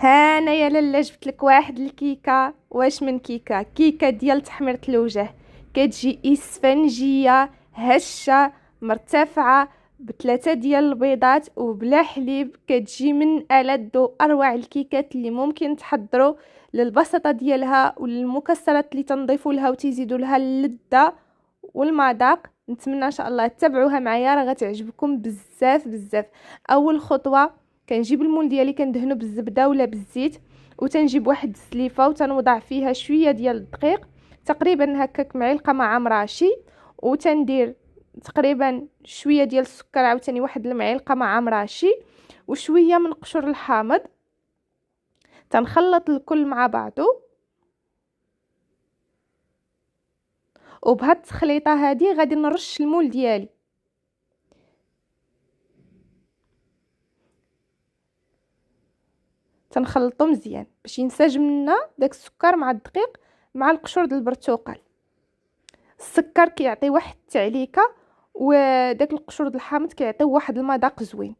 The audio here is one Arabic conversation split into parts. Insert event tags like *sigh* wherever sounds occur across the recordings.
ها يا لالا جبت لك واحد الكيكه واش من كيكه كيكه ديال تحميره الوجه كتجي اسفنجيه هشه مرتفعه بثلاثه ديال البيضات وبلا حليب كتجي من ألد اروع الكيكات اللي ممكن تحضروا للبسطه ديالها والمكسرات اللي تنضيفوا لها وتزيدوا لها اللذه والمذاق نتمنى ان شاء الله تتبعوها معايا راه غتعجبكم بزاف بزاف اول خطوه كنجيب المول ديالي كندهنو بالزبده ولا بالزيت وتنجيب واحد السليفه وتنوضع فيها شويه ديال الدقيق تقريبا هكاك معلقه مع مراشي وتندير تقريبا شويه ديال السكر عاوتاني واحد المعلقه مع مراشي وشويه من قشر الحامض تنخلط الكل مع بعضه وبهاد التخليطه هادي غادي نرش المول ديالي تنخلطو مزيان باش ينسجم لنا داك السكر مع الدقيق مع القشور ديال البرتقال السكر كيعطي واحد التعليكه وداك القشور ديال الحامض كيعطيو واحد المذاق زوين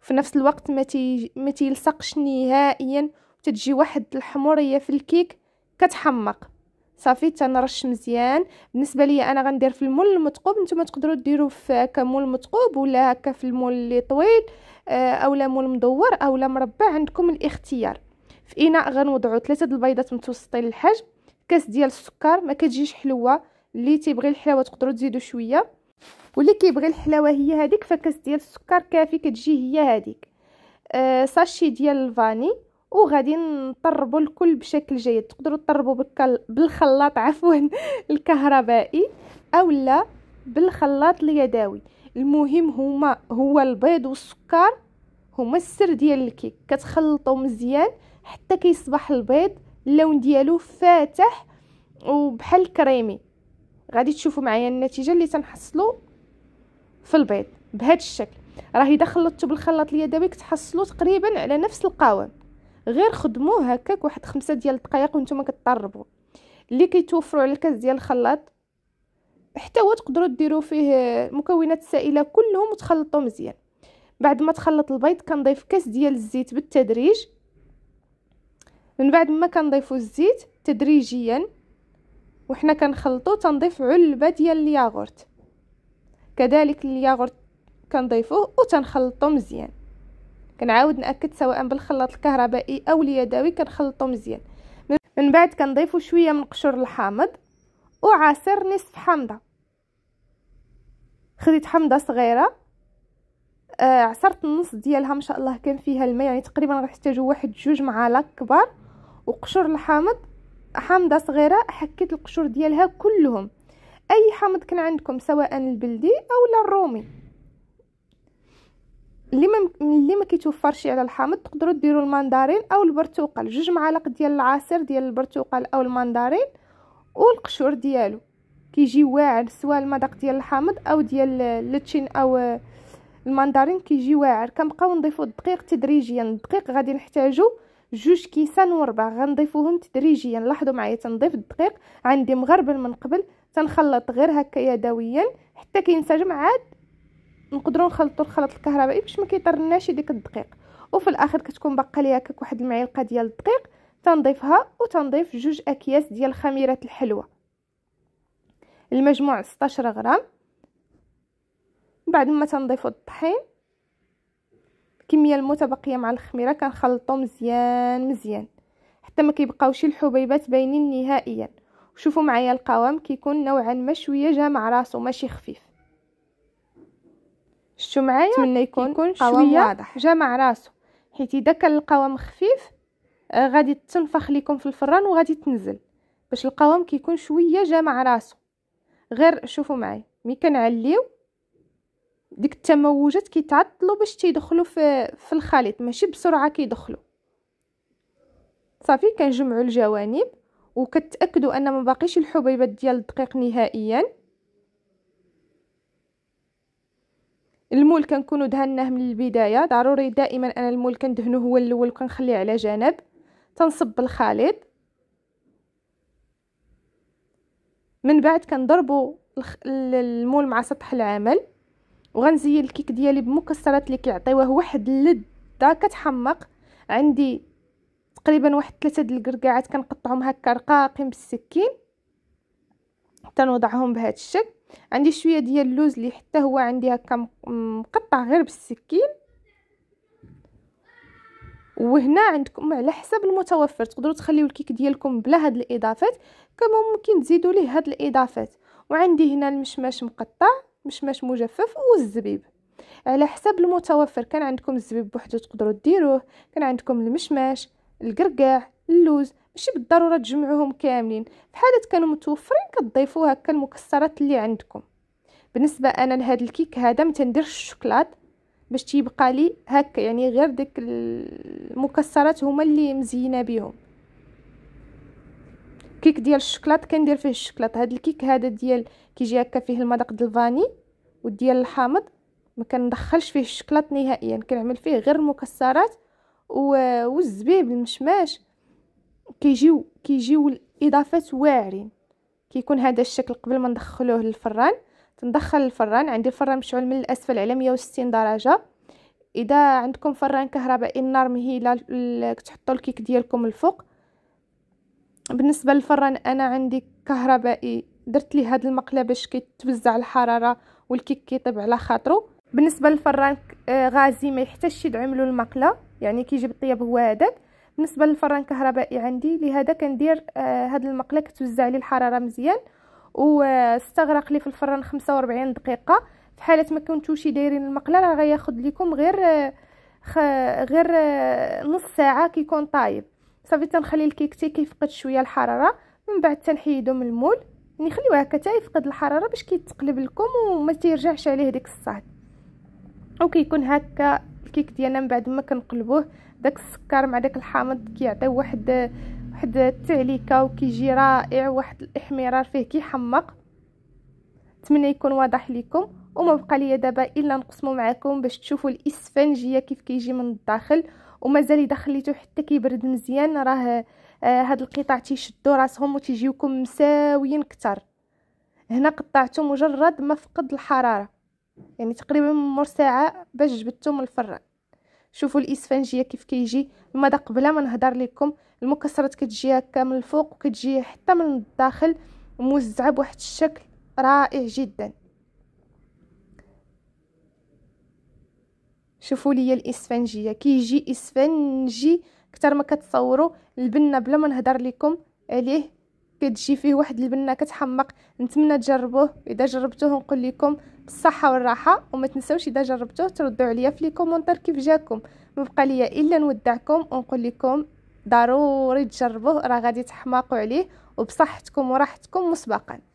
في نفس الوقت ما تي ما تيلصقش نهائيا وتتجي واحد الحموريه في الكيك كتحمق صافي تنرش مزيان بالنسبه ليا انا غندير في المول المثقوب نتوما تقدروا ديروا في كمول مثقوب ولا هكا في المول اللي طويل آه، اولا مول مدور اولا مربع عندكم الاختيار في اناء غنوضعوا ثلاثه البيضات متوسطين الحجم كاس ديال السكر ما كتجيش حلوه اللي تيبغي الحلاوه تقدروا تزيدوا شويه واللي كيبغي الحلاوه هي هذيك فكاس ديال السكر كافي كتجي هي هذيك آه ساشي ديال الفاني وغادي نطربوا الكل بشكل جيد تقدروا تطربوا بالخلاط عفوا *laughs* الكهربائي او لا بالخلاط اليدوي المهم هما هو البيض والسكر هما السر ديال الكيك كتخلطوا مزيان حتى كيصبح البيض اللون ديالو فاتح وبحال كريمي غادي تشوفوا معايا النتيجه اللي تنحصلوا في البيض بهذا الشكل راهي اذا خلطته بالخلاط اليدوي كتحصلوا تقريبا على نفس القوام غير خدموه هكاك واحد خمسة ديال الدقائق وانتم كتطربوا اللي كيتوفروا على الكاس ديال الخلاط حتى هو تقدروا ديروا فيه مكونات السائله كلهم وتخلطوا مزيان بعد ما تخلط البيض كنضيف كاس ديال الزيت بالتدريج من بعد ما كنضيفوا الزيت تدريجيا وحنا كنخلطو تنضيف علبه ديال الياغورت كذلك الياغورت كنضيفوه وتنخلطوا مزيان كنعاود ناكد سواء بالخلاط الكهربائي او اليدوي كنخلطو مزيان من بعد كنضيفو شويه من قشور الحامض وعصير نصف حامضه خديت حامضه صغيره آه عصرت النص ديالها ما شاء الله كان فيها الماء يعني تقريبا غنحتاجو واحد جوج معالق كبار وقشور الحامض حامضه صغيره حكيت القشور ديالها كلهم اي حامض كان عندكم سواء البلدي او الرومي اللي ما اللي ما كيتوفرش على الحامض تقدروا ديروا المندارين او البرتقال جوج معالق ديال العصير ديال البرتقال او الماندارين والقشور ديالو كيجي واعر سواء المذاق ديال الحامض او ديال اللتشين او المندارين كيجي واعر كنبقاو نضيفوا الدقيق تدريجيا الدقيق غادي نحتاجو جوج كيسان وربع غنضيفوهم تدريجيا لاحظوا معايا تنضيف الدقيق عندي مغربل من قبل تنخلط غير هكا يدويا حتى كينسجم عاد نقدروا نخلطوا الخلط الكهربائي باش ما كيطرناش ديك الدقيق وفي الاخر كتكون باقا ليا كك واحد المعلقه ديال الدقيق تنضيفها وتنضيف جوج اكياس ديال خميره الحلوى المجموع 16 غرام بعد ما تنضيفوا الطحين الكميه المتبقيه مع الخميره كنخلطو مزيان مزيان حتى ما كيبقاوش الحبيبات باينين نهائيا شوفوا معايا القوام كيكون نوعا ما شويه جا مع راسو ماشي خفيف شتو معايا نتمنى يكون, يكون شويه واضح. جمع راسو حيت اذا كان القوام خفيف آه غادي تنفخ لكم في الفران وغادي تنزل باش القوام كيكون شويه جامع راسو غير شوفوا معايا ملي كنعليو ديك التموجات كيتعطلوا باش تيدخلوا في في الخليط ماشي بسرعه كيدخلوا صافي كنجمعوا الجوانب وكتاكدوا ان ما باقيش الحبيبات ديال الدقيق نهائيا المول كنكونوا دهناه من البدايه ضروري دائما انا المول كندهنو هو الاول وكنخليه على جنب تنصب الخليط من بعد كنضربوا المول مع سطح العمل وغنزين الكيك ديالي بمكسرات اللي كيعطيوه واحد اللذه كتحمق عندي تقريبا واحد ثلاثه د القرقعات كنقطعهم هكا رقاقين بالسكين حتى نوضعهم بهذا الشكل عندي شويه ديال اللوز اللي حتى هو عندي هكا مقطع غير بالسكين وهنا عندكم على حسب المتوفر تقدروا تخليو الكيك ديالكم بلا هاد الاضافات كما ممكن تزيدوا ليه هاد الاضافات وعندي هنا المشماش مقطع مشماش مجفف والزبيب على حسب المتوفر كان عندكم الزبيب بوحدو تقدروا ديروه كان عندكم المشماش القرقاع اللوز ماشي بالضروره تجمعوهم كاملين في حاله كانوا متوفرين كتضيفوا هكا المكسرات اللي عندكم بالنسبه انا لهاد الكيك هذا ما تنديرش الشوكولات باش تيبقى لي هكا يعني غير ديك المكسرات هما اللي مزينه بهم كيك ديال الشوكولات كندير فيه الشوكولات هاد الكيك هذا ديال كيجي هكا فيه المذاق ديال الفاني وديال الحامض ما كندخلش فيه الشوكولات نهائيا كنعمل فيه غير المكسرات والزبيب المشماش كيجيو كيجيو الاضافات واعرين كيكون هذا الشكل قبل ما ندخلوه للفران تندخل الفران عندي الفران مشعول من الاسفل على 160 درجه اذا عندكم فران كهربائي النار مهيله كتحطوا الكيك ديالكم الفوق بالنسبه للفران انا عندي كهربائي درت لي هاد المقله باش كيتوزع الحراره والكيك كيطيب على خاطرو بالنسبه للفران آه، غازي ما يحتاجش يدعم له المقله يعني كيجي الطياب هو هذاك بالنسبه للفران الكهربائي عندي لهذا كندير آه هاد المقله كتوزع لي الحراره مزيان واستغرق لي في الفران 45 دقيقه في حاله ما كنتوش دايرين المقله راه غياخد لكم غير آه غير آه نص ساعه كيكون طايب صافي تنخلي الكيك تي كيفقد شويه الحراره من بعد تنحيدو من المول نخليوه يعني هكا حتى يفقد الحراره باش كيتقلب لكم وما تيرجعش عليه ديك الصهد وكيكون هكا الكيك ديالنا من بعد ما كنقلبوه داك السكر مع داك الحامض كيعطي واحد واحد التعليكه وكيجي رائع واحد الاحمرار فيه كيحمق نتمنى يكون واضح لكم وما بقى ليا دابا الا نقسمه معكم باش تشوفوا الاسفنجيه كيف كيجي من الداخل ومازال اذا خليتو حتى كيبرد مزيان راه آه، هاد القطع تيشدوا راسهم وتيجيوكم مساويين كتر هنا قطعته مجرد ما فقد الحراره يعني تقريبا مور ساعه باش جبدتو من الفران شوفوا الاسفنجيه كيف كيجي المذاق بلا ما نهضر لكم المكسرات كتجي هكا من الفوق وكتجي حتى من الداخل موزعه بواحد الشكل رائع جدا شوفوا لي الاسفنجيه كيجي اسفنجي اكثر ما كتصوروا البنه بلا ما نهضر لكم عليه كتجي فيه واحد البنه كتحمق نتمنى تجربوه اذا جربتوه نقول لكم بالصحة والراحة وما تنسوش إذا جربتوه تردوا عليا في لي كيف جاكم مبقى ليا إلا نودعكم ونقول لكم ضروري تجربوه راه غادي تحماقوا عليه وبصحتكم وراحتكم مسبقا